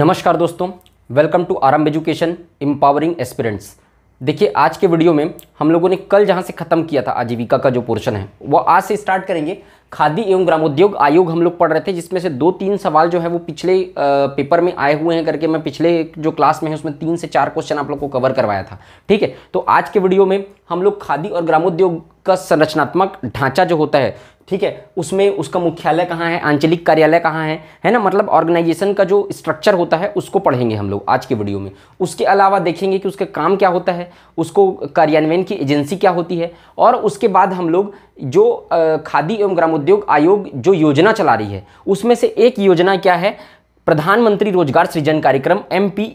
नमस्कार दोस्तों welcome to Aarambh education empowering aspirants देखिए आज के वीडियो में हम लोगों ने कल जहाँ से ख़त्म किया था आजीविका का जो पोर्शन है वो आज से स्टार्ट करेंगे खादी एवं ग्रामोद्योग आयोग हम लोग पढ़ रहे थे जिसमें से दो तीन सवाल जो है वो पिछले पेपर में आए हुए हैं करके मैं पिछले जो क्लास में है उसमें तीन से चार क्वेश्चन आप लोग को कवर करवाया था ठीक है तो आज के वीडियो में हम लोग खादी और ग्रामोद्योग का संरचनात्मक ढांचा जो होता है ठीक है उसमें उसका मुख्यालय कहाँ है आंचलिक कार्यालय कहाँ है है ना मतलब ऑर्गेनाइजेशन का जो स्ट्रक्चर होता है उसको पढ़ेंगे हम लोग आज के वीडियो में उसके अलावा देखेंगे कि उसका काम क्या होता है उसको कार्यान्वयन की एजेंसी क्या होती है और उसके बाद हम लोग जो खादी एवं ग्रामोद्योग आयोग जो योजना चला रही है उसमें से एक योजना क्या है प्रधानमंत्री रोजगार सृजन कार्यक्रम एम पी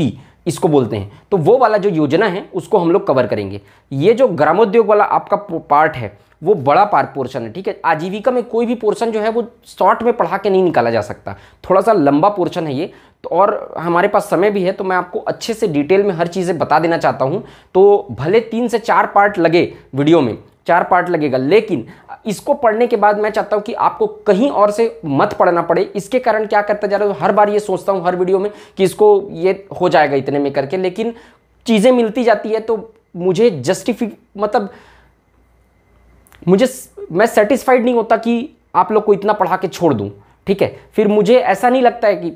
e इसको बोलते हैं तो वो वाला जो योजना है उसको हम लोग कवर करेंगे ये जो ग्रामोद्योग वाला आपका पार्ट है वो बड़ा पार पोर्शन है ठीक है आजीविका में कोई भी पोर्शन जो है वो शॉर्ट में पढ़ा के नहीं निकाला जा सकता थोड़ा सा लंबा पोर्शन है ये तो और हमारे पास समय भी है तो मैं आपको अच्छे से डिटेल में हर चीज़ें बता देना चाहता हूँ तो भले तीन से चार पार्ट लगे वीडियो में चार पार्ट लगेगा लेकिन इसको पढ़ने के बाद मैं चाहता हूँ कि आपको कहीं और से मत पढ़ना पड़े इसके कारण क्या करता जा रहा हूँ हर बार ये सोचता हूँ हर वीडियो में कि इसको ये हो जाएगा इतने में करके लेकिन चीज़ें मिलती जाती है तो मुझे जस्टिफिक मतलब मुझे मैं सेटिस्फाइड नहीं होता कि आप लोग को इतना पढ़ा के छोड़ दूँ ठीक है फिर मुझे ऐसा नहीं लगता है कि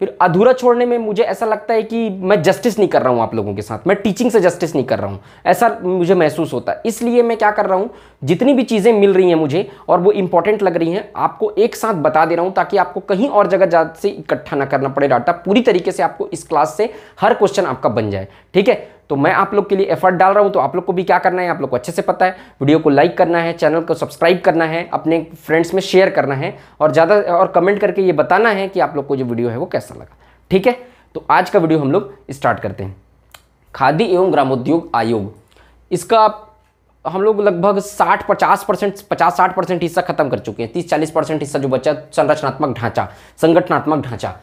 फिर अधूरा छोड़ने में मुझे ऐसा लगता है कि मैं जस्टिस नहीं कर रहा हूँ आप लोगों के साथ मैं टीचिंग से जस्टिस नहीं कर रहा हूँ ऐसा मुझे महसूस होता है इसलिए मैं क्या कर रहा हूँ जितनी भी चीज़ें मिल रही हैं मुझे और वो इंपॉर्टेंट लग रही हैं आपको एक साथ बता दे रहा हूँ ताकि आपको कहीं और जगह जा से इकट्ठा ना करना पड़े डाटा पूरी तरीके से आपको इस क्लास से हर क्वेश्चन आपका बन जाए ठीक है तो मैं आप लोग के लिए एफर्ट डाल रहा हूँ तो आप लोग को भी क्या करना है आप लोग को अच्छे से पता है वीडियो को लाइक करना है चैनल को सब्सक्राइब करना है अपने फ्रेंड्स में शेयर करना है और ज़्यादा और कमेंट करके ये बताना है कि आप लोग को जो वीडियो है वो कैसा लगा ठीक है तो आज का वीडियो हम लोग स्टार्ट करते हैं खादी एवं ग्रामोद्योग आयोग इसका हम लोग लगभग 60 50 परसेंट पचास साठ परसेंट हिस्सा खत्म कर चुके हैं 30 40 परसेंट हिस्सा जो बचा संरचनात्मक ढांचा संगठनात्मक ढांचा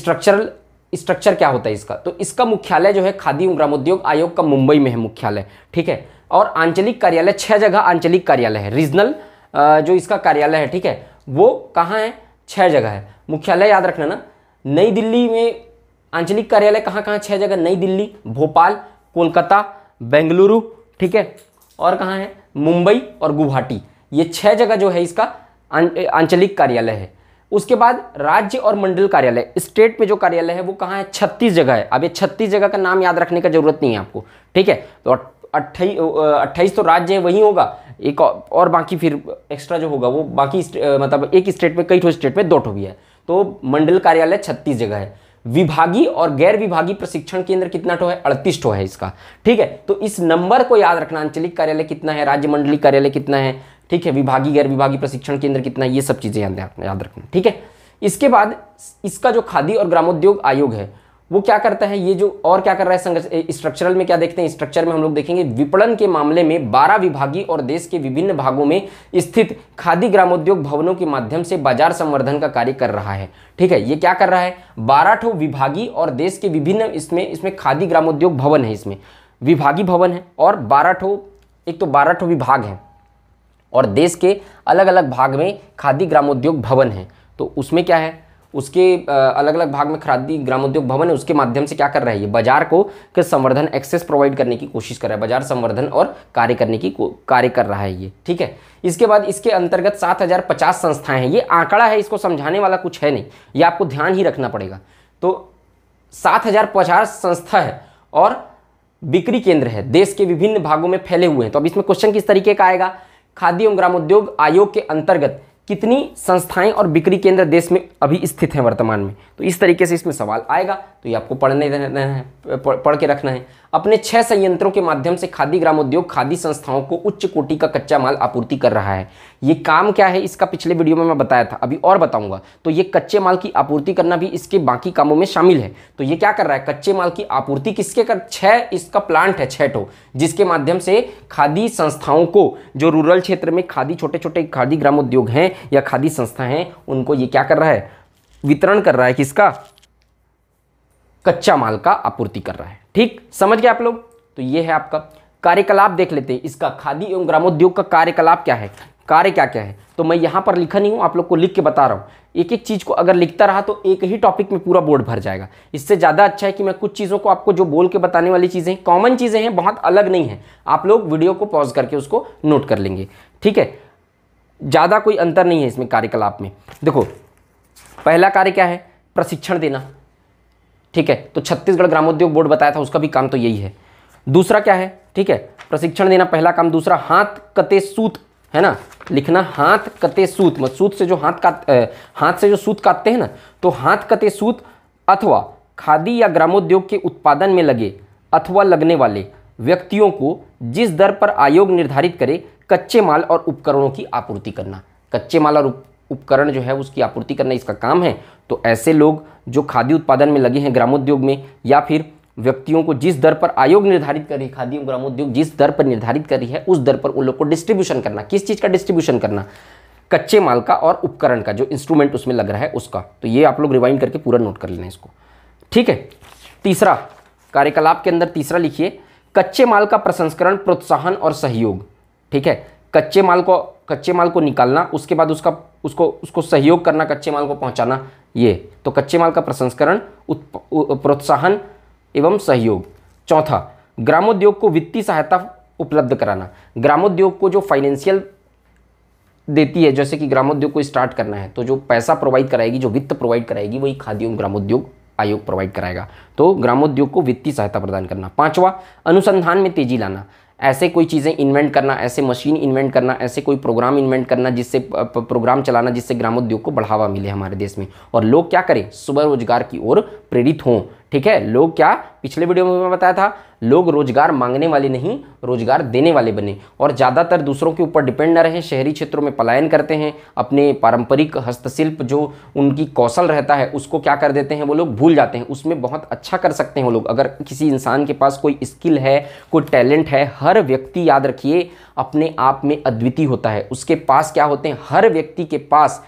स्ट्रक्चरल स्ट्रक्चर क्या होता है इसका तो इसका मुख्यालय जो है खादी ग्रामोद्योग आयोग का मुंबई में है मुख्यालय ठीक है और आंचलिक कार्यालय छः जगह आंचलिक कार्यालय है रीजनल जो इसका कार्यालय है ठीक है वो कहाँ है छः जगह है मुख्यालय याद रखना ना नई दिल्ली में आंचलिक कार्यालय कहाँ कहाँ छः जगह नई दिल्ली भोपाल कोलकाता बेंगलुरु ठीक है और कहाँ है मुंबई और गुवाहाटी ये छः जगह जो है इसका आंचलिक कार्यालय है उसके बाद राज्य और मंडल कार्यालय स्टेट में जो कार्यालय है वो कहाँ है छत्तीस जगह है अब ये छत्तीस जगह का नाम याद रखने का जरूरत नहीं है आपको ठीक है तो अट्ठाई अट्ठाईस तो राज्य है वही होगा एक और बाकी फिर एक्स्ट्रा जो होगा वो बाकी मतलब एक स्टेट में कई ठो स्टेट में दो ठो भी है तो मंडल कार्यालय छत्तीस जगह है विभागीय और गैर विभागीय प्रशिक्षण केंद्र कितना ठो है अड़तीस ठो है इसका ठीक है तो इस नंबर को याद रखना आंचलिक कार्यालय कितना है राज्य मंडली कार्यालय कितना है ठीक है विभागीय गैर विभागीय प्रशिक्षण केंद्र कितना ये सब चीज़ें याद रखना ठीक है इसके बाद इसका जो खादी और ग्रामोद्योग आयोग है वो क्या करता है ये जो और क्या कर रहा है संघर्ष स्ट्रक्चरल में क्या देखते हैं स्ट्रक्चर में हम लोग देखेंगे विपणन के मामले में 12 विभागीय और देश के विभिन्न भागों में स्थित खादी ग्रामोद्योग भवनों के माध्यम से बाजार संवर्धन का कार्य कर रहा है ठीक है ये क्या कर रहा है बारह ठो विभागीय और देश के विभिन्न इसमें इसमें खादी ग्रामोद्योग भवन है इसमें विभागीय भवन है और बारह ठो एक तो बारह ठो विभाग है और देश के अलग अलग भाग में खादी ग्रामोद्योग भवन है तो उसमें क्या है उसके अलग अलग भाग में खादी ग्रामोद्योग भवन है उसके माध्यम से क्या कर रहा है ये बाजार को के संवर्धन एक्सेस प्रोवाइड करने की कोशिश कर रहा है बाजार संवर्धन और कार्य करने की कार्य कर रहा है ये ठीक है इसके बाद इसके अंतर्गत 7050 संस्थाएं हैं ये आंकड़ा है इसको समझाने वाला कुछ है नहीं ये आपको ध्यान ही रखना पड़ेगा तो सात संस्था है और बिक्री केंद्र है देश के विभिन्न भागों में फैले हुए हैं तो अब इसमें क्वेश्चन किस तरीके का आएगा खाद्य एवं ग्रामोद्योग आयोग के अंतर्गत कितनी संस्थाएं और बिक्री केंद्र देश में अभी स्थित हैं वर्तमान में तो इस तरीके से इसमें सवाल आएगा तो ये आपको पढ़ने देना है पढ़ के रखना है अपने छह संयंत्रों के माध्यम से खादी ग्रामोद्योग खादी संस्थाओं को उच्च कोटि का कच्चा माल आपूर्ति कर रहा है ये काम क्या है इसका पिछले वीडियो में मैं बताया था अभी और बताऊंगा तो ये कच्चे माल की आपूर्ति करना भी इसके बाकी कामों में शामिल है तो ये क्या कर रहा है कच्चे माल की आपूर्ति किसके कर छह इसका प्लांट है छः टो जिसके माध्यम से खादी संस्थाओं को जो रूरल क्षेत्र में खादी छोटे छोटे खादी ग्रामोद्योग हैं या खादी संस्था हैं उनको ये क्या कर रहा है वितरण कर रहा है किसका कच्चा माल का आपूर्ति कर रहा है ठीक समझ गए आप लोग तो ये है आपका कार्यकलाप देख लेते हैं इसका खादी एवं ग्रामोद्योग का कार्यकलाप क्या है कार्य क्या क्या है तो मैं यहाँ पर लिखा नहीं हूँ आप लोग को लिख के बता रहा हूँ एक एक चीज़ को अगर लिखता रहा तो एक ही टॉपिक में पूरा बोर्ड भर जाएगा इससे ज़्यादा अच्छा है कि मैं कुछ चीज़ों को आपको जो बोल के बताने वाली चीज़ें कॉमन चीज़ें हैं बहुत अलग नहीं हैं आप लोग वीडियो को पॉज करके उसको नोट कर लेंगे ठीक है ज़्यादा कोई अंतर नहीं है इसमें कार्यकलाप में देखो पहला कार्य क्या है प्रशिक्षण देना ठीक है तो छत्तीसगढ़ ग्रामोद्योग बोर्ड बताया था उसका भी काम तो यही है दूसरा क्या है ठीक है प्रशिक्षण देना पहला काम दूसरा हाथ कते सूत है ना लिखना हाथ कते सूत मत मतलब सूत से जो हाथ का हाथ से जो सूत काटते हैं ना तो हाथ कते सूत अथवा खादी या ग्रामोद्योग के उत्पादन में लगे अथवा लगने वाले व्यक्तियों को जिस दर पर आयोग निर्धारित करे कच्चे माल और उपकरणों की आपूर्ति करना कच्चे माल और उपकरण जो है उसकी आपूर्ति करना इसका काम है तो ऐसे लोग जो खाद्य उत्पादन में लगे हैं ग्रामोद्योग में या फिर व्यक्तियों को जिस दर पर आयोग निर्धारित कर रही है खाद्य ग्रामोद्योग जिस दर पर निर्धारित कर रही है उस दर पर उन लोग को डिस्ट्रीब्यूशन करना किस चीज़ का डिस्ट्रीब्यूशन करना कच्चे माल का और उपकरण का जो इंस्ट्रूमेंट उसमें लग रहा है उसका तो ये आप लोग रिवाइंड करके पूरा नोट कर लेना इसको ठीक है तीसरा कार्यकलाप के अंदर तीसरा लिखिए कच्चे माल का प्रसंस्करण प्रोत्साहन और सहयोग ठीक है कच्चे माल को कच्चे माल को निकालना उसके बाद उसका उसको उसको सहयोग करना कच्चे माल को पहुंचाना ये तो कच्चे माल का प्रसंस्करण प्रोत्साहन एवं सहयोग चौथा ग्रामोद्योग को वित्तीय सहायता उपलब्ध कराना ग्रामोद्योग को जो फाइनेंशियल देती है जैसे कि ग्रामोद्योग को स्टार्ट करना है तो जो पैसा प्रोवाइड कराएगी जो वित्त प्रोवाइड कराएगी वही खाद्य एवं ग्रामोद्योग आयोग प्रोवाइड कराएगा तो ग्रामोद्योग को वित्तीय सहायता प्रदान करना पांचवा अनुसंधान में तेजी लाना ऐसे कोई चीज़ें इन्वेंट करना ऐसे मशीन इन्वेंट करना ऐसे कोई प्रोग्राम इन्वेंट करना जिससे प्रोग्राम चलाना जिससे ग्रामोद्योग को बढ़ावा मिले हमारे देश में और लोग क्या करें स्वरोजगार की ओर प्रेरित हों ठीक है लोग क्या पिछले वीडियो में मैं बताया था लोग रोजगार मांगने वाले नहीं रोजगार देने वाले बने और ज़्यादातर दूसरों के ऊपर डिपेंड न रहें शहरी क्षेत्रों में पलायन करते हैं अपने पारंपरिक हस्तशिल्प जो उनकी कौशल रहता है उसको क्या कर देते हैं वो लोग भूल जाते हैं उसमें बहुत अच्छा कर सकते हैं वो लोग अगर किसी इंसान के पास कोई स्किल है कोई टैलेंट है हर व्यक्ति याद रखिए अपने आप में अद्वितीय होता है उसके पास क्या होते हैं हर व्यक्ति के पास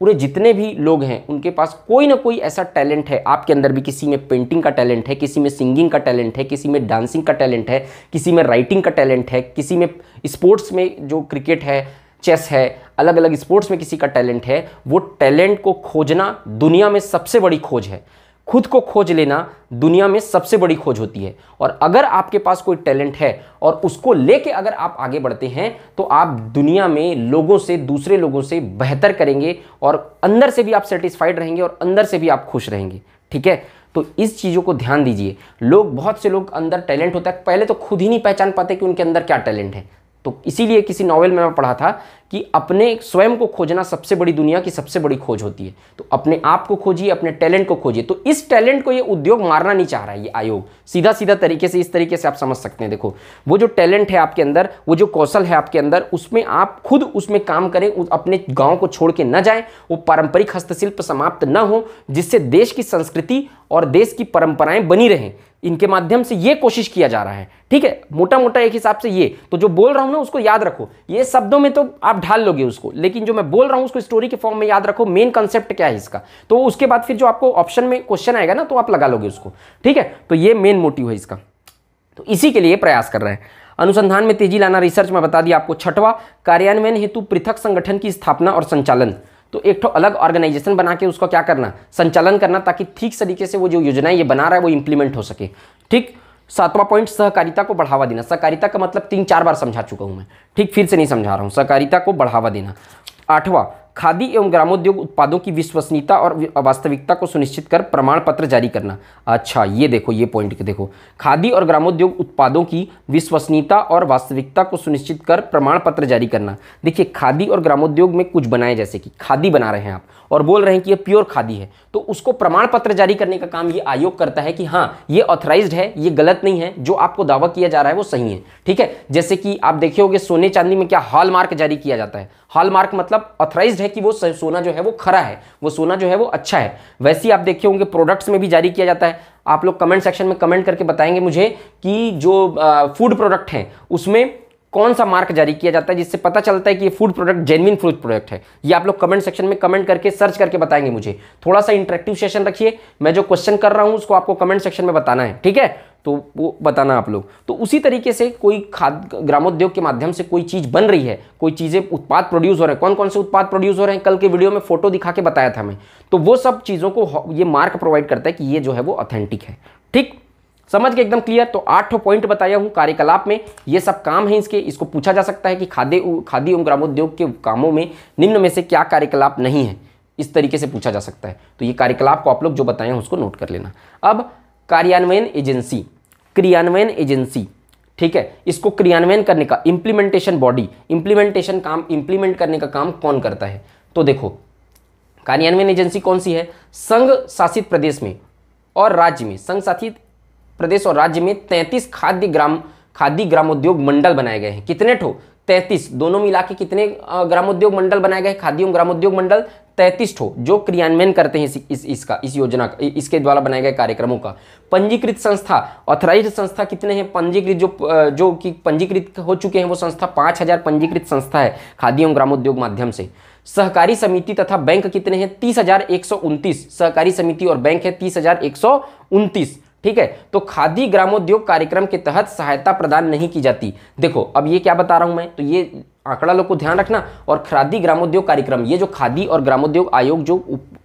पूरे जितने भी लोग हैं उनके पास कोई ना कोई ऐसा टैलेंट है आपके अंदर भी किसी में पेंटिंग का टैलेंट है किसी में सिंगिंग का टैलेंट है किसी में डांसिंग का टैलेंट है किसी में राइटिंग का टैलेंट है किसी में स्पोर्ट्स में जो क्रिकेट है चेस है अलग अलग स्पोर्ट्स में किसी का टैलेंट है वो टैलेंट को खोजना दुनिया में सबसे बड़ी खोज है खुद को खोज लेना दुनिया में सबसे बड़ी खोज होती है और अगर आपके पास कोई टैलेंट है और उसको लेके अगर आप आगे बढ़ते हैं तो आप दुनिया में लोगों से दूसरे लोगों से बेहतर करेंगे और अंदर से भी आप सेटिस्फाइड रहेंगे और अंदर से भी आप खुश रहेंगे ठीक है तो इस चीज़ों को ध्यान दीजिए लोग बहुत से लोग अंदर टैलेंट होता है पहले तो खुद ही नहीं पहचान पाते कि उनके अंदर क्या टैलेंट है तो इसीलिए किसी नॉवेल में मैं पढ़ा था कि अपने स्वयं को खोजना सबसे बड़ी दुनिया की सबसे बड़ी खोज होती है तो अपने आप को खोजिए अपने टैलेंट को खोजिए तो इस टैलेंट को ये उद्योग मारना नहीं चाह रहा है ये आयोग सीधा सीधा तरीके से इस तरीके से आप समझ सकते हैं देखो वो जो टैलेंट है आपके अंदर वो जो कौशल है आपके अंदर उसमें आप खुद उसमें काम करें अपने गाँव को छोड़ के न जाए वो पारंपरिक हस्तशिल्प समाप्त न हो जिससे देश की संस्कृति और देश की परंपराएं बनी रहें इनके माध्यम से ये कोशिश किया जा रहा है ठीक है मोटा मोटा एक हिसाब से ये तो जो बोल रहा हूँ ना उसको याद रखो ये शब्दों में तो आप ढाल लोगे उसको लेकिन जो मैं बोल रहा हूं उसको स्टोरी के फॉर्म में याद रखो मेन कंसेप्ट क्या है इसका तो उसके बाद फिर जो आपको ऑप्शन में क्वेश्चन आएगा ना तो आप लगा लोगे उसको ठीक है तो ये मेन मोटिव है इसका तो इसी के लिए प्रयास कर रहे हैं अनुसंधान में तेजी लाना रिसर्च में बता दिया आपको छठवा कार्यान्वयन हेतु पृथक संगठन की स्थापना और संचालन तो एक तो अलग ऑर्गेनाइजेशन बना के उसका क्या करना संचालन करना ताकि ठीक तरीके से वो जो योजनाएं ये बना रहा है वो इंप्लीमेंट हो सके ठीक सातवां पॉइंट सहकारिता को बढ़ावा देना सहकारिता का मतलब तीन चार बार समझा चुका हूं मैं ठीक फिर से नहीं समझा रहा हूं सहकारिता को बढ़ावा देना आठवां खादी एवं ग्रामोद्योग उत्पादों की विश्वसनीयता और वास्तविकता को सुनिश्चित कर प्रमाण पत्र जारी करना अच्छा ये देखो ये पॉइंट देखो खादी और ग्रामोद्योग उत्पादों की विश्वसनीयता और वास्तविकता को सुनिश्चित कर प्रमाण पत्र जारी करना देखिए खादी और ग्रामोद्योग में कुछ बनाए जैसे कि खादी बना रहे हैं आप और बोल रहे हैं कि यह प्योर खादी है तो उसको प्रमाण पत्र जारी करने का काम ये आयोग करता है कि हाँ ये ऑथोराइज है ये गलत नहीं है जो आपको दावा किया जा रहा है वो सही है ठीक है जैसे कि आप देखे सोने चांदी में क्या हॉलमार्क जारी किया जाता है हॉल मार्क मतलब ऑथराइज है कि वो सोना जो है वो खरा है वो सोना जो है वो अच्छा है वैसे ही आप देखे होंगे प्रोडक्ट्स में भी जारी किया जाता है आप लोग कमेंट सेक्शन में कमेंट करके बताएंगे मुझे कि जो फूड प्रोडक्ट हैं उसमें कौन सा मार्क जारी किया जाता है जिससे पता चलता है कि ये food product genuine food product है ये आप लोग कमेंट सेक्शन में कमेंट करके सर्च करके बताएंगे मुझे थोड़ा सा इंटरेक्टिव सेशन रखिए मैं जो क्वेश्चन कर रहा हूँ उसको आपको कमेंट सेक्शन में बताना है ठीक है तो वो बताना आप लोग तो उसी तरीके से कोई खाद ग्रामोद्योग के माध्यम से कोई चीज़ बन रही है कोई चीज़ें उत्पाद प्रोड्यूस हो रहे हैं कौन कौन से उत्पाद प्रोड्यूस हो रहे हैं कल के वीडियो में फोटो दिखा के बताया था मैं तो वो सब चीज़ों को ये मार्क प्रोवाइड करता है कि ये जो है वो ऑथेंटिक है ठीक समझ के एकदम क्लियर तो आठ पॉइंट बताया हूँ कार्यकलाप में ये सब काम है इसके इसको पूछा जा सकता है कि खाद्य खादी एवं ग्रामोद्योग के कामों में निम्न में से क्या कार्यकलाप नहीं है इस तरीके से पूछा जा सकता है तो ये कार्यकलाप को आप लोग जो हैं उसको नोट कर लेना अब कार्यान्वयन एजेंसी क्रियान्वयन एजेंसी ठीक है इसको क्रियान्वयन करने का इंप्लीमेंटेशन बॉडी इंप्लीमेंटेशन काम इंप्लीमेंट करने का काम कौन करता है तो देखो कार्यान्वयन एजेंसी कौन सी है संघ शासित प्रदेश में और राज्य में संघ शासित प्रदेश और राज्य में तैंतीस खाद्य ग्राम खादी ग्रामोद्योग मंडल बनाए गए हैं कितने ठो तैंतीस दोनों मिला के कितने ग्रामोद्योग मंडल बनाए गए खादी एवं ग्रामोद्योग मंडल तैतीस ठो जो क्रियान्वयन करते हैं इस, इस इसका इस योजना का इसके द्वारा बनाए गए कार्यक्रमों का पंजीकृत संस्था ऑथराइज संस्था कितने हैं पंजीकृत जो जो कि पंजीकृत हो चुके हैं वो संस्था पाँच हज़ार पंजीकृत संस्था है खादी एवं ग्रामोद्योग माध्यम से सहकारी समिति तथा बैंक कितने हैं तीस सहकारी समिति और बैंक है तीस ठीक है तो खादी ग्रामोद्योग कार्यक्रम के तहत सहायता प्रदान नहीं की जाती देखो अब ये क्या बता रहा हूं मैं तो ये आंकड़ा लोग को ध्यान रखना और खादी ग्रामोद्योग कार्यक्रम ये जो खादी और ग्रामोद्योग आयोग जो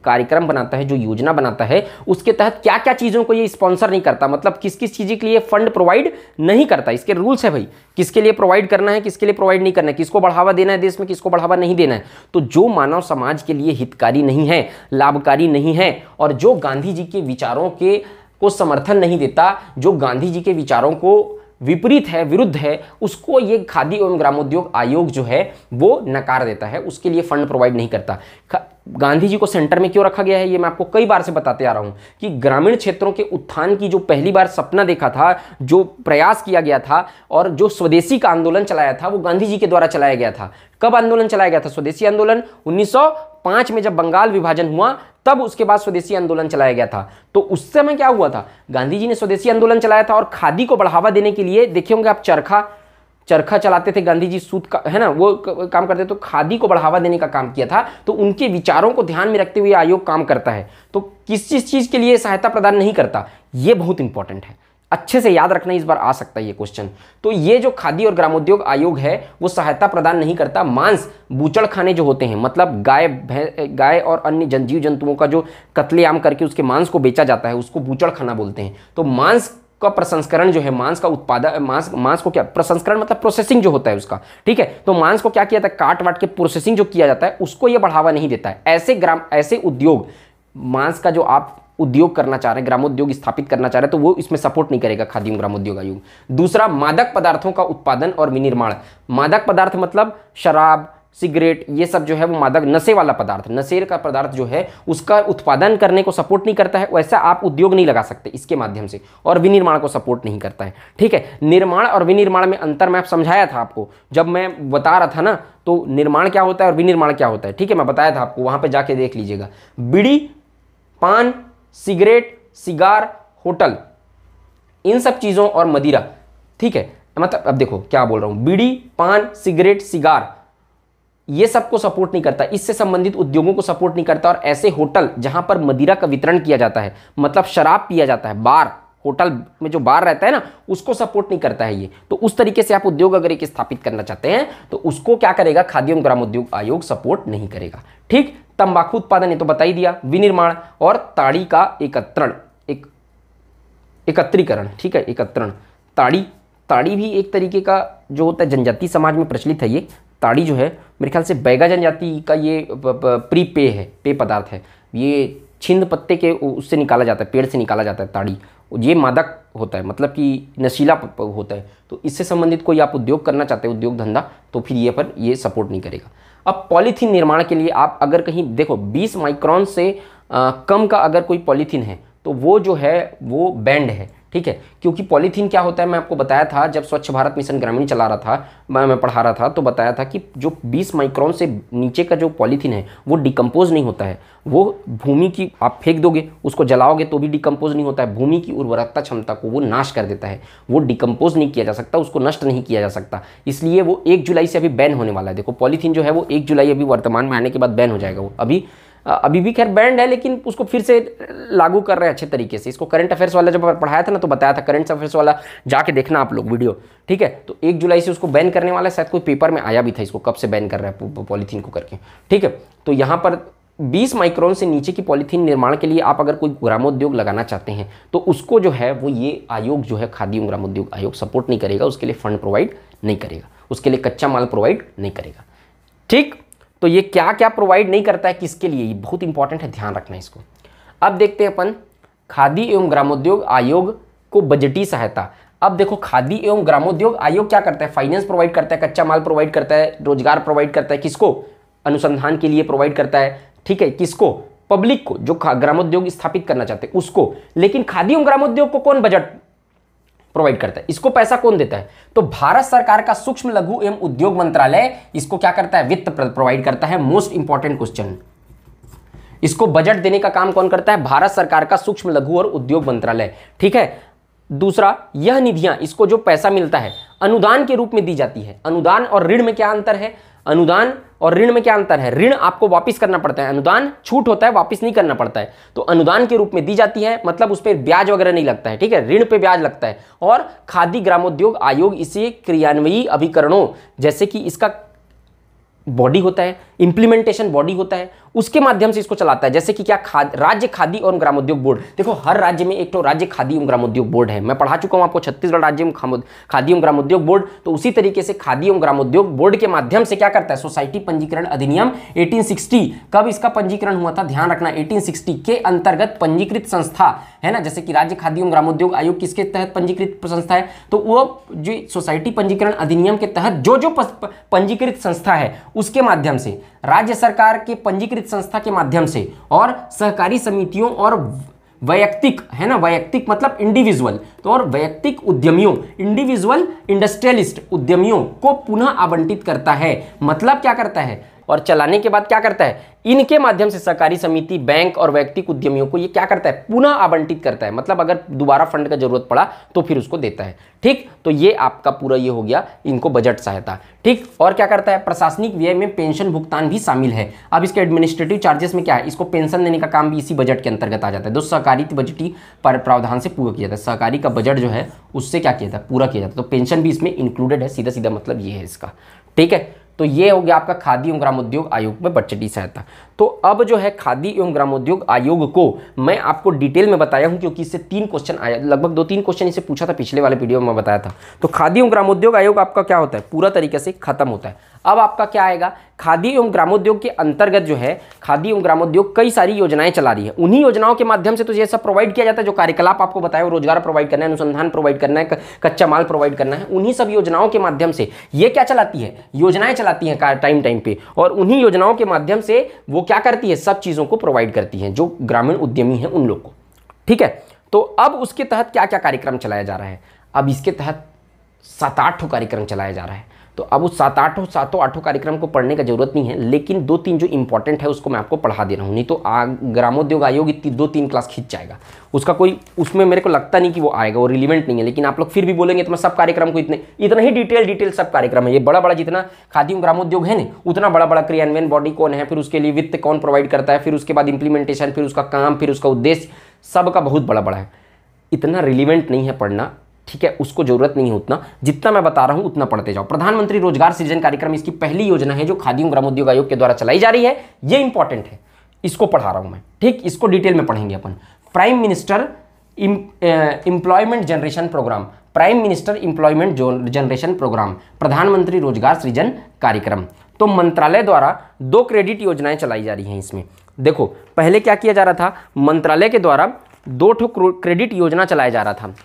कार्यक्रम बनाता है जो योजना बनाता है उसके तहत क्या क्या चीज़ों को ये स्पॉन्सर नहीं करता मतलब किस किस चीज़ के लिए फंड प्रोवाइड नहीं करता इसके रूल्स है भाई किसके लिए प्रोवाइड करना है किसके लिए प्रोवाइड नहीं करना है किसको बढ़ावा देना है देश में किसको बढ़ावा नहीं देना है तो जो मानव समाज के लिए हितकारी नहीं है लाभकारी नहीं है और जो गांधी जी के विचारों के को समर्थन नहीं देता जो गांधी जी के विचारों को विपरीत है विरुद्ध है उसको ये खादी एवं ग्रामोद्योग आयोग जो है वो नकार देता है उसके लिए फंड प्रोवाइड नहीं करता गांधी जी को सेंटर में क्यों रखा गया है ये मैं आपको कई बार से बताते आ रहा हूँ कि ग्रामीण क्षेत्रों के उत्थान की जो पहली बार सपना देखा था जो प्रयास किया गया था और जो स्वदेशी का आंदोलन चलाया था वो गांधी जी के द्वारा चलाया गया था कब आंदोलन चलाया गया था स्वदेशी आंदोलन उन्नीस पाँच में जब बंगाल विभाजन हुआ तब उसके बाद स्वदेशी आंदोलन चलाया गया था तो उस समय क्या हुआ था गांधी जी ने स्वदेशी आंदोलन चलाया था और खादी को बढ़ावा देने के लिए देखे होंगे आप चरखा चरखा चलाते थे गांधी जी सूत का है ना वो काम करते तो खादी को बढ़ावा देने का काम किया था तो उनके विचारों को ध्यान में रखते हुए आयोग काम करता है तो किस चीज़ चीज़ के लिए सहायता प्रदान नहीं करता ये बहुत इंपॉर्टेंट है अच्छे से याद रखना इस बार आ सकता है ये क्वेश्चन तो ये जो खादी और ग्रामोद्योग आयोग है वो सहायता प्रदान नहीं करता मांस बूचड़ खाने जो होते हैं मतलब गाय गाय और अन्य जनजीव जंतुओं का जो कतलेआम करके उसके मांस को बेचा जाता है उसको बूचड़ खाना बोलते हैं तो मांस का प्रसंस्करण जो है मांस का उत्पादन मांस मांस को क्या प्रसंस्करण मतलब प्रोसेसिंग जो होता है उसका ठीक है तो मांस को क्या किया जाता है काट वाट के प्रोसेसिंग जो किया जाता है उसको यह बढ़ावा नहीं देता है ऐसे ग्राम ऐसे उद्योग मांस का जो आप उद्योग करना चाह रहे हैं ग्रामोद्योग स्थापित करना चाह रहे हैं तो वो इसमें सपोर्ट नहीं करेगा खादी एवं ग्रामोद्योग आयोग दूसरा मादक पदार्थों का उत्पादन और विनिर्माण मादक पदार्थ मतलब शराब सिगरेट ये सब जो है वो मादक नशे वाला पदार्थ नशे का पदार्थ जो है उसका उत्पादन करने को सपोर्ट नहीं करता है वैसा आप उद्योग नहीं लगा सकते इसके माध्यम से और विनिर्माण को सपोर्ट नहीं करता है ठीक है निर्माण और विनिर्माण में अंतर मैं आप समझाया था आपको जब मैं बता रहा था ना तो निर्माण क्या होता है और विनिर्माण क्या होता है ठीक है मैं बताया था आपको वहाँ पर जाके देख लीजिएगा बीड़ी पान सिगरेट सिगार होटल इन सब चीज़ों और मदिरा ठीक है मतलब अब देखो क्या बोल रहा हूं बीड़ी पान सिगरेट सिगार ये सब को सपोर्ट नहीं करता इससे संबंधित उद्योगों को सपोर्ट नहीं करता और ऐसे होटल जहां पर मदिरा का वितरण किया जाता है मतलब शराब पिया जाता है बार होटल में जो बार रहता है ना उसको सपोर्ट नहीं करता है ये तो उस तरीके से आप उद्योग अगर एक स्थापित करना चाहते हैं तो उसको क्या करेगा खाद्य एवं ग्राम उद्योग आयोग सपोर्ट नहीं करेगा ठीक तंबाकू उत्पादन ये तो बता ही दिया विनिर्माण और ताड़ी का एकत्रण एक एकत्रीकरण ठीक है एकत्रण ताड़ी ताड़ी भी एक तरीके का जो होता है जनजाति समाज में प्रचलित है ये ताड़ी जो है मेरे ख्याल से बैगा जनजाति का ये प्री पे है पेय पदार्थ है ये छिंद पत्ते के उससे निकाला जाता है पेड़ से निकाला जाता है ताड़ी ये मादक होता है मतलब कि नशीला होता है तो इससे संबंधित कोई आप उद्योग करना चाहते हैं उद्योग धंधा तो फिर ये पर ये सपोर्ट नहीं करेगा अब पॉलीथीन निर्माण के लिए आप अगर कहीं देखो 20 माइक्रॉन से आ, कम का अगर कोई पॉलीथीन है तो वो जो है वो बैंड है ठीक है क्योंकि पॉलीथीन क्या होता है मैं आपको बताया था जब स्वच्छ भारत मिशन ग्रामीण चला रहा था मैं मैं पढ़ा रहा था तो बताया था कि जो 20 माइक्रोन से नीचे का जो पॉलीथीन है वो डिकम्पोज नहीं होता है वो भूमि की आप फेंक दोगे उसको जलाओगे तो भी डिकम्पोज नहीं होता है भूमि की उर्वरकता क्षमता को वो नाश कर देता है वो डिकम्पोज नहीं किया जा सकता उसको नष्ट नहीं किया जा सकता इसलिए वो एक जुलाई से अभी बैन होने वाला है देखो पॉलीथीन जो है वो एक जुलाई अभी वर्तमान में आने के बाद बैन हो जाएगा वो अभी अभी भी खैर बैंड है लेकिन उसको फिर से लागू कर रहे हैं अच्छे तरीके से इसको करंट अफेयर्स वाला जब पढ़ाया था ना तो बताया था करंट अफेयर्स वाला जाके देखना आप लोग वीडियो ठीक है तो एक जुलाई से उसको बैन करने वाला शायद कोई पेपर में आया भी था इसको कब से बैन कर रहा है पॉलीथीन को करके ठीक है तो यहाँ पर 20 माइक्रोन से नीचे की पॉलीथीन निर्माण के लिए आप अगर कोई ग्रामोद्योग लगाना चाहते हैं तो उसको जो है वो ये आयोग जो है खादी एवं ग्रामोद्योग आयोग सपोर्ट नहीं करेगा उसके लिए फंड प्रोवाइड नहीं करेगा उसके लिए कच्चा माल प्रोवाइड नहीं करेगा ठीक तो ये क्या क्या प्रोवाइड नहीं करता है किसके लिए ये बहुत इंपॉर्टेंट है ध्यान रखना इसको अब देखते हैं अपन खादी एवं ग्रामोद्योग आयोग को बजटीय सहायता अब देखो खादी एवं ग्रामोद्योग आयोग क्या करता है फाइनेंस प्रोवाइड करता है कच्चा माल प्रोवाइड करता है रोजगार प्रोवाइड करता है किसको अनुसंधान के लिए प्रोवाइड करता है ठीक है किसको पब्लिक को जो ग्रामोद्योग स्थापित करना चाहते हैं उसको लेकिन खादी एवं ग्रामोद्योग को कौन बजट प्रोवाइड करता है इसको पैसा कौन देता है तो भारत सरकार का सूक्ष्म लघु एवं उद्योग मंत्रालय इसको क्या करता है वित्त प्रोवाइड करता है मोस्ट इंपॉर्टेंट क्वेश्चन इसको बजट देने का काम कौन करता है भारत सरकार का सूक्ष्म लघु और उद्योग मंत्रालय ठीक है दूसरा यह निधियां इसको जो पैसा मिलता है अनुदान के रूप में दी जाती है अनुदान और ऋण में क्या अंतर है अनुदान और ऋण में क्या अंतर है ऋण आपको वापस करना पड़ता है अनुदान छूट होता है वापस नहीं करना पड़ता है तो अनुदान के रूप में दी जाती है मतलब उस पर ब्याज वगैरह नहीं लगता है ठीक है ऋण पे ब्याज लगता है और खादी ग्रामोद्योग आयोग इसे क्रियान्वयी अभिकरणों जैसे कि इसका बॉडी होता है इंप्लीमेंटेशन बॉडी होता है उसके माध्यम से इसको चलाता है जैसे कि क्या खाद राज्य खादी और ग्रामोद्योग बोर्ड देखो हर राज्य में एक तो राज्य खादी एवं ग्रामोद्योग बोर्ड है मैं पढ़ा चुका हूँ आपको छत्तीसगढ़ राज्य एवं खादी एवं ग्रामोद्योग बोर्ड तो उसी तरीके से खादी एवं ग्रामोद्योग बोर्ड के माध्यम से क्या करता है सोसाइटी पंजीकरण अधिनियम एटीन कब इसका पंजीकरण हुआ था ध्यान रखना एटीन के अंतर्गत पंजीकृत संस्था है ना जैसे कि राज्य खादी एवं ग्रामोद्योग आयोग किसके तहत पंजीकृत संस्था है तो वो जो सोसाइटी पंजीकरण अधिनियम के तहत जो जो पंजीकृत संस्था है उसके माध्यम से राज्य सरकार के पंजीकृत संस्था के माध्यम से और सहकारी समितियों और वैयक्तिक है ना वैयक्तिक मतलब इंडिविजुअल तो और वैयक्तिक उद्यमियों इंडिविजुअल इंडस्ट्रियलिस्ट उद्यमियों को पुनः आवंटित करता है मतलब क्या करता है और चलाने के बाद क्या करता है इनके माध्यम से सहकारी समिति बैंक और व्यक्तिक उद्यमियों को ये क्या करता है पुनः आवंटित करता है मतलब अगर दोबारा फंड का जरूरत पड़ा तो फिर उसको देता है ठीक तो ये आपका पूरा ये हो गया इनको बजट सहायता ठीक और क्या करता है प्रशासनिक व्यय में पेंशन भुगतान भी शामिल है अब इसके एडमिनिस्ट्रेटिव चार्जेस में क्या है इसको पेंशन देने का काम भी इसी बजट के अंतर्गत आ जाता है दो सहकारी बजटी पर प्रावधान से पूरा किया जाता है सहकारी का बजट जो है उससे क्या किया जाता है पूरा किया जाता है तो पेंशन भी इसमें इंक्लूडेड है सीधा सीधा मतलब ये है इसका ठीक है तो ये हो गया आपका खादी एवं ग्रामोद्योग आयोग में बजटीय सहायता तो अब जो है खादी एवं ग्रामोद्योग आयोग को मैं आपको डिटेल में बताया हूं क्योंकि इससे तीन क्वेश्चन आया लगभग दो तीन क्वेश्चन इसे पूछा था पिछले वाले वीडियो में बताया था तो खादी एवं ग्रामोद्योग आयोग आपका क्या होता है पूरा तरीके से खत्म होता है अब आपका क्या आएगा खादी एवं ग्रामोद्योग के अंतर्गत जो है खादी एवं ग्रामोद्योग कई सारी योजनाएं चला रही है उन्हीं योजनाओं के माध्यम से तो ये सब प्रोवाइड किया जाता है जो कार्यकलाप आपको बताया रोजगार प्रोवाइड करना है अनुसंधान प्रोवाइड करना है कच्चा माल प्रोवाइड करना है उन्हीं सब योजनाओं के माध्यम से ये क्या चलाती है योजनाएं चलाती हैं टाइम टाइम पे और उन्हीं योजनाओं के माध्यम से वो क्या करती है सब चीज़ों को प्रोवाइड करती हैं जो ग्रामीण उद्यमी हैं उन लोग को ठीक है तो अब उसके तहत क्या क्या कार्यक्रम चलाया जा रहा है अब इसके तहत सात आठ कार्यक्रम चलाया जा रहा है तो अब उस सात आठों सातों आठों कार्यक्रम को पढ़ने का जरूरत नहीं है लेकिन दो तीन जो इंपॉर्टेंट है उसको मैं आपको पढ़ा दे रहा हूँ नहीं तो ग्रामोद्योग आयोग इतनी दो तीन क्लास खींच जाएगा उसका कोई उसमें मेरे को लगता नहीं कि वो आएगा वो रिलीवेंट नहीं है लेकिन आप लोग फिर भी बोलेंगे तो मैं सब कार्यक्रम को इतने इतना ही डिटेल डिटेल सब कार्यक्रम है ये बड़ा बड़ा जितना खादी ग्रामोद्योग है ना उतना बड़ा बड़ा क्रियान्वयन बॉडी कौन है फिर उसके लिए वित्त कौन प्रोवाइड करता है फिर उसके बाद इंप्लीमेंटेशन फिर उसका काम फिर उसका उद्देश्य सबका बहुत बड़ा बड़ा है इतना रिलीवेंट नहीं है पढ़ना ठीक है उसको जरूरत नहीं है उतना जितना मैं बता रहा हूं उतना पढ़ते जाओ प्रधानमंत्री रोजगार सृजन कार्यक्रम इसकी पहली योजना है जो खादी ग्रामोद्योग आयोग के द्वारा चलाई जा रही है यह इंपॉर्टेंट है इसको पढ़ा रहा हूं मैं ठीक इसको डिटेल में पढ़ेंगे अपन prime minister employment generation program prime minister employment generation program प्रधानमंत्री रोजगार सृजन कार्यक्रम तो मंत्रालय द्वारा दो क्रेडिट योजनाएं चलाई जा रही हैं इसमें देखो पहले क्या किया जा रहा था मंत्रालय के द्वारा दो क्रेडिट योजना चलाया जा रहा था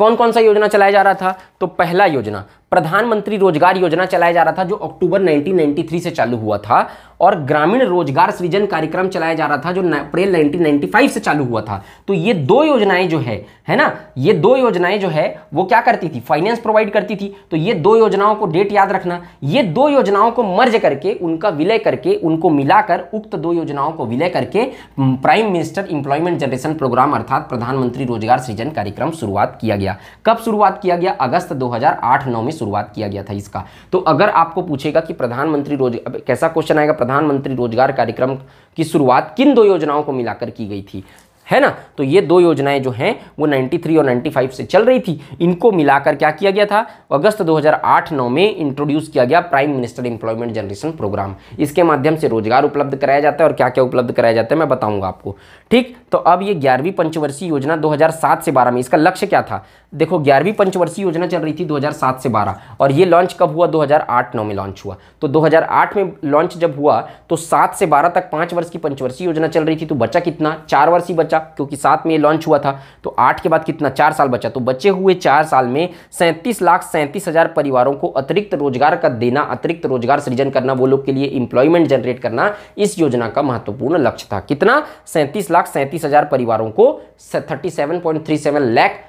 कौन कौन सा योजना चलाया जा रहा था तो पहला योजना प्रधानमंत्री रोजगार योजना चलाया जा रहा था जो अक्टूबर 1993 से चालू हुआ था और ग्रामीण रोजगार सृजन कार्यक्रम चलाया जा रहा था जो अप्रैल 1995 से चालू हुआ था तो ये दो योजनाएं जो है है ना ये दो योजनाएं जो है वो क्या करती थी फाइनेंस प्रोवाइड करती थी तो ये दो योजनाओं को डेट याद रखना ये दो योजनाओं को मर्ज करके उनका विलय करके उनको मिलाकर उक्त दो योजनाओं को विलय करके prime minister employment generation program अर्थात प्रधानमंत्री रोजगार सृजन कार्यक्रम शुरुआत किया गया कब शुरुआत किया गया अगस्त दो हजार में शुरुआत किया गया था इसका तो अगर आपको पूछेगा कि प्रधानमंत्री रोज कैसा क्वेश्चन आएगा प्रधानमंत्री रोजगार कार्यक्रम की शुरुआत किन दो योजनाओं को मिलाकर की गई थी है ना तो ये दो योजनाएं जो हैं वो 93 और 95 से चल रही थी इनको मिलाकर क्या किया गया था अगस्त 2008-9 में इंट्रोड्यूस किया गया prime minister employment generation program इसके माध्यम से रोजगार उपलब्ध कराया जाता है और क्या क्या उपलब्ध कराया जाता है मैं बताऊंगा आपको ठीक तो अब ये ग्यारहवीं पंचवर्षीय योजना दो से बारह में इसका लक्ष्य क्या था देखो ग्यारहवीं पंचवर्षीय योजना चल रही थी 2007 से 12 और ये लॉन्च कब हुआ 2008-9 में लॉन्च हुआ तो 2008 में लॉन्च जब हुआ तो 7 से 12 तक पाँच वर्ष की पंचवर्षीय योजना चल रही थी तो बचा कितना चार वर्ष ही बचा क्योंकि सात में ये लॉन्च हुआ था तो आठ के बाद कितना चार साल बचा तो बचे हुए चार साल में सैंतीस लाख सैंतीस हज़ार परिवारों को अतिरिक्त रोजगार का देना अतिरिक्त रोजगार सृजन करना वो लोग के लिए इंप्लॉयमेंट जनरेट करना इस योजना का महत्वपूर्ण लक्ष्य था कितना सैंतीस लाख सैंतीस हज़ार परिवारों को thirty seven point three seven lakh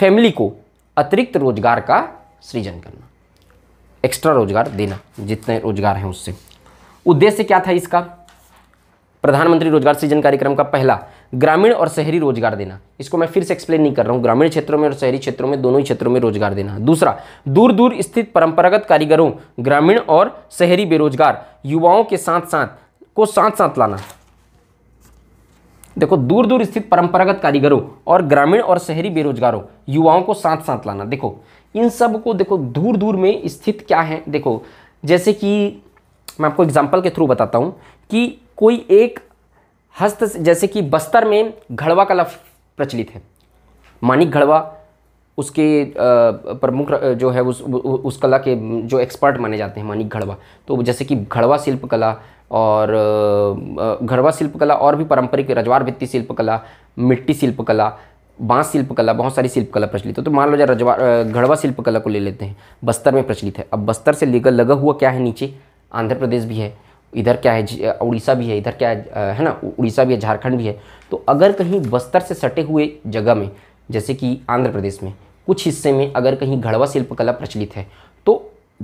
family को अतिरिक्त रोजगार का सृजन करना एक्स्ट्रा रोजगार देना जितने रोजगार हैं उससे उद्देश्य क्या था इसका प्रधानमंत्री रोजगार सृजन कार्यक्रम का पहला ग्रामीण और शहरी रोजगार देना इसको मैं फिर से एक्सप्लेन नहीं कर रहा हूँ ग्रामीण क्षेत्रों में और शहरी क्षेत्रों में दोनों ही क्षेत्रों में रोजगार देना दूसरा दूर दूर स्थित परंपरागत कारीगरों ग्रामीण और शहरी बेरोजगार युवाओं के साथ साथ को साथ साथ लाना देखो दूर दूर स्थित परंपरागत कारीगरों और ग्रामीण और शहरी बेरोजगारों युवाओं को साथ साथ लाना देखो इन सब को देखो दूर दूर में स्थित क्या है देखो जैसे कि मैं आपको एग्जाम्पल के थ्रू बताता हूँ कि कोई एक हस्त जैसे कि बस्तर में घड़वा कला प्रचलित है मानिक घड़वा उसके प्रमुख जो है उस उस कला के जो एक्सपर्ट माने जाते हैं मानिक घड़वा तो जैसे कि घड़वा शिल्पकला और घड़वा शिल्पकला और भी पारंपरिक रजवार भित्ती शिल्पकला मिट्टी शिल्पकला बांस शिल्पकला बहुत सारी शिल्पकला प्रचलित है तो मान लो जाए रजवा घड़वा शिल्पकला को ले लेते हैं बस्तर में प्रचलित है अब बस्तर से लेकर लगा हुआ क्या है नीचे आंध्र प्रदेश भी है इधर क्या है उड़ीसा भी है इधर क्या है है ना उड़ीसा भी है झारखंड भी है तो अगर कहीं बस्तर से सटे हुए जगह में जैसे कि आंध्र प्रदेश में कुछ हिस्से में अगर कहीं घड़वा शिल्पकला प्रचलित है तो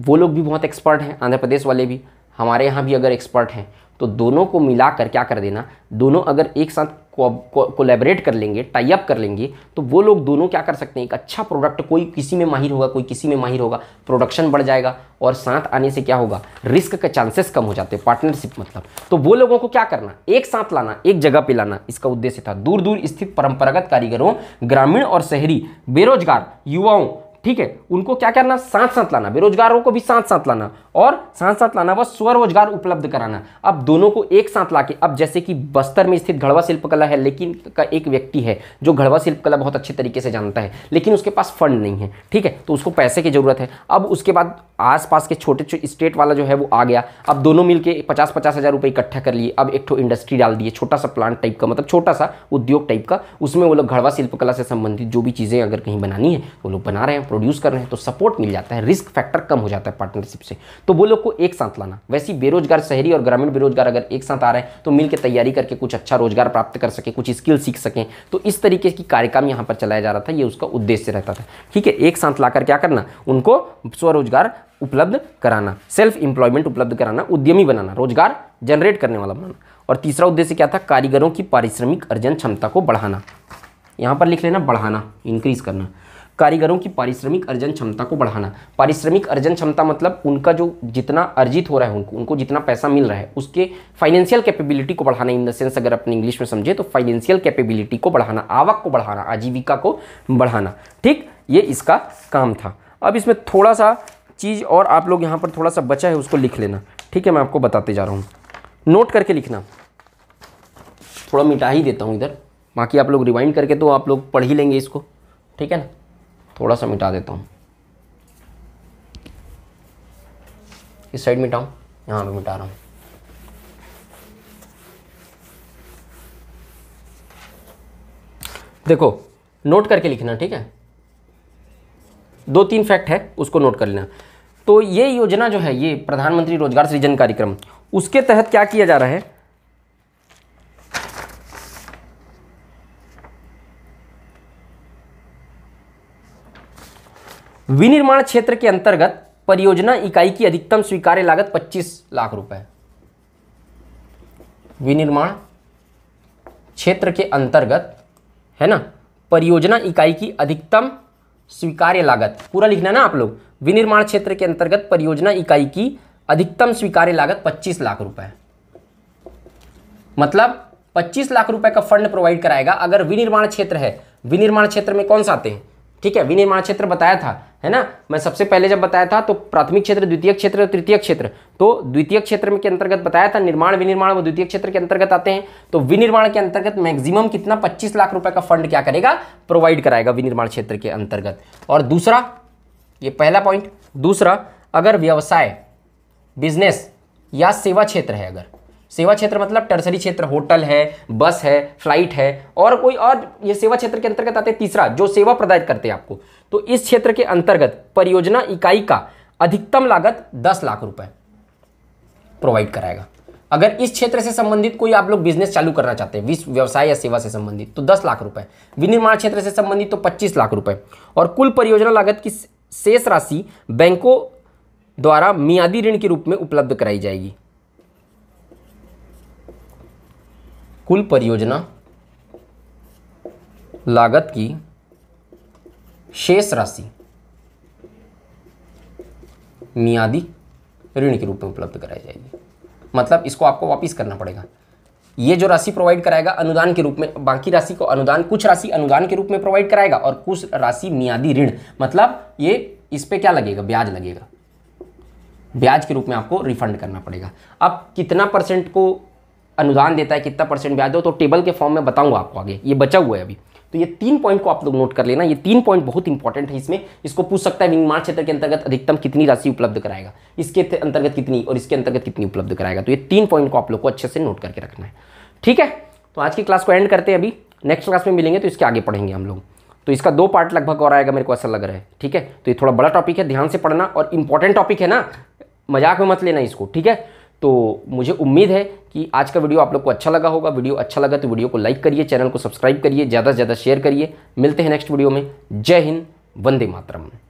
वो लोग भी बहुत एक्सपर्ट हैं आंध्र प्रदेश वाले भी हमारे यहाँ भी अगर एक्सपर्ट हैं तो दोनों को मिलाकर क्या कर देना दोनों अगर एक साथ कोलेबरेट कर लेंगे टाइप कर लेंगे तो वो लोग दोनों क्या कर सकते हैं एक अच्छा प्रोडक्ट कोई किसी में माहिर होगा कोई किसी में माहिर होगा प्रोडक्शन बढ़ जाएगा और साथ आने से क्या होगा रिस्क के चांसेस कम हो जाते हैं पार्टनरशिप मतलब तो वो लोगों को क्या करना एक साथ लाना एक जगह पे लाना इसका उद्देश्य था दूर दूर स्थित परंपरागत कारीगरों ग्रामीण और शहरी बेरोजगार युवाओं ठीक है उनको क्या करना साथ साथ लाना बेरोजगारों को भी साथ साथ लाना और साथ साथ लाना व स्वरोजगार उपलब्ध कराना अब दोनों को एक साथ लाके अब जैसे कि बस्तर में स्थित घड़वा शिल्पकला है लेकिन का एक व्यक्ति है जो घड़वा शिल्पकला बहुत अच्छे तरीके से जानता है लेकिन उसके पास फंड नहीं है ठीक है तो उसको पैसे की ज़रूरत है अब उसके बाद आसपास के छोटे स्टेट वाला जो है वो आ गया अब दोनों मिलकर पचास पचास हज़ार रुपये इकट्ठा कर लिए अब एक इंडस्ट्री डाल दिए छोटा सा प्लांट टाइप का मतलब छोटा सा उद्योग टाइप का उसमें वो लोग घड़वा शिल्पकला से संबंधित जो भी चीज़ें अगर कहीं बनानी है वो लोग बना रहे हैं प्रोड्यूस कर रहे हैं तो सपोर्ट मिल जाता है रिस्क फैक्टर कम हो जाता है पार्टनरशिप से तो वो लोग को एक साथ लाना वैसे बेरोजगार शहरी और ग्रामीण बेरोजगार अगर एक साथ आ रहे हैं तो मिलकर तैयारी करके कुछ अच्छा रोजगार प्राप्त कर सके कुछ स्किल सीख सकें तो इस तरीके की कार्यक्रम यहाँ पर चलाया जा रहा था ये उसका उद्देश्य रहता था ठीक है एक साथ लाकर क्या करना उनको स्वरोजगार उपलब्ध कराना सेल्फ एम्प्लॉयमेंट उपलब्ध कराना उद्यमी बनाना रोजगार जनरेट करने वाला बनाना और तीसरा उद्देश्य क्या था कारीगरों की पारिश्रमिक अर्जन क्षमता को बढ़ाना यहाँ पर लिख लेना बढ़ाना इंक्रीज करना कारीगरों की पारिश्रमिक अर्जन क्षमता को बढ़ाना पारिश्रमिक अर्जन क्षमता मतलब उनका जो जितना अर्जित हो रहा है उनको उनको जितना पैसा मिल रहा है उसके फाइनेंशियल कैपेबिलिटी को बढ़ाना इन द सेंस अगर अपने इंग्लिश में समझे तो फाइनेंशियल कैपेबिलिटी को बढ़ाना आवक को बढ़ाना आजीविका को बढ़ाना ठीक ये इसका काम था अब इसमें थोड़ा सा चीज़ और आप लोग यहाँ पर थोड़ा सा बचा है उसको लिख लेना ठीक है मैं आपको बताते जा रहा हूँ नोट करके लिखना थोड़ा मिटा ही देता हूँ इधर बाकी आप लोग रिवाइंड करके तो आप लोग पढ़ ही लेंगे इसको ठीक है ना थोड़ा सा मिटा देता हूँ इस साइड मिटाऊँ यहाँ पर मिटा रहा हूँ देखो नोट करके लिखना ठीक है दो तीन फैक्ट है उसको नोट कर लेना तो ये योजना जो है ये प्रधानमंत्री रोजगार सृजन कार्यक्रम उसके तहत क्या किया जा रहा है विनिर्माण क्षेत्र के अंतर्गत परियोजना इकाई की अधिकतम स्वीकार्य लागत 25 लाख रुपए विनिर्माण क्षेत्र के अंतर्गत है ना परियोजना इकाई की अधिकतम स्वीकार्य लागत पूरा लिखना ना आप लोग विनिर्माण क्षेत्र के अंतर्गत परियोजना इकाई की अधिकतम स्वीकार्य लागत 25 लाख रुपए मतलब 25 लाख रुपए का फंड प्रोवाइड कराएगा अगर विनिर्माण क्षेत्र है विनिर्माण क्षेत्र में कौन सा आते हैं ठीक है विनिर्माण क्षेत्र बताया था है ना मैं सबसे पहले जब बताया था तो प्राथमिक क्षेत्र द्वितीय क्षेत्र और तृतीय क्षेत्र तो द्वितीय क्षेत्र में के अंतर्गत बताया था निर्माण विनिर्माण वो द्वितीय क्षेत्र के अंतर्गत आते हैं तो विनिर्माण के अंतर्गत मैक्सिमम कितना 25 लाख रुपए का फंड क्या करेगा प्रोवाइड कराएगा विनिर्माण क्षेत्र के अंतर्गत और दूसरा ये पहला पॉइंट दूसरा अगर व्यवसाय बिजनेस या सेवा क्षेत्र है अगर सेवा क्षेत्र मतलब टर्सरी क्षेत्र होटल है बस है फ्लाइट है और कोई और ये सेवा क्षेत्र के अंतर्गत आते हैं तीसरा जो सेवा प्रदायित करते हैं आपको तो इस क्षेत्र के अंतर्गत परियोजना इकाई का अधिकतम लागत दस लाख रुपए प्रोवाइड कराएगा अगर इस क्षेत्र से संबंधित कोई आप लोग बिजनेस चालू करना चाहते हैं व्यवसाय या सेवा से संबंधित तो दस लाख रुपए विनिर्माण क्षेत्र से संबंधित तो पच्चीस लाख रुपए और कुल परियोजना लागत की शेष राशि बैंकों द्वारा मियादी ऋण के रूप में उपलब्ध कराई जाएगी कुल परियोजना लागत की शेष राशि मियादी ऋण के रूप में उपलब्ध कराई जाएगी मतलब इसको आपको वापस करना पड़ेगा ये जो राशि प्रोवाइड कराएगा अनुदान के रूप में बाकी राशि को अनुदान कुछ राशि अनुदान के रूप में प्रोवाइड कराएगा और कुछ राशि मियादी ऋण मतलब ये इस पर क्या लगेगा ब्याज लगेगा ब्याज के रूप में आपको रिफंड करना पड़ेगा अब कितना परसेंट को अनुदान देता है कितना परसेंट ब्याज दो तो टेबल के फॉर्म में बताऊंगा आपको आगे ये बचा हुआ है अभी तो ये तीन पॉइंट को आप लोग नोट कर लेना ये तीन पॉइंट बहुत इंपॉर्टेंट है इसमें इसको पूछ सकता है विनिर्माण क्षेत्र के अंतर्गत अधिकतम कितनी राशि उपलब्ध कराएगा इसके अंतर्गत कितनी और इसके अंतर्गत कितनी उपलब्ध कराएगा तो ये तीन पॉइंट को आप लोग को अच्छे से नोट करके रखना है ठीक है तो आज की क्लास को एंड करते हैं अभी नेक्स्ट क्लास में मिलेंगे तो इसके आगे पढ़ेंगे हम लोग तो इसका दो पार्ट लगभग और आएगा मेरे को ऐसा लग रहा है ठीक है तो ये थोड़ा बड़ा टॉपिक है ध्यान से पढ़ना और इंपॉर्टेंट टॉपिक है ना मजाक में मत लेना इसको ठीक है तो मुझे उम्मीद है कि आज का वीडियो आप लोग को अच्छा लगा होगा वीडियो अच्छा लगा तो वीडियो को लाइक करिए चैनल को सब्सक्राइब करिए ज़्यादा से ज़्यादा शेयर करिए मिलते हैं नेक्स्ट वीडियो में जय हिंद वंदे मातरम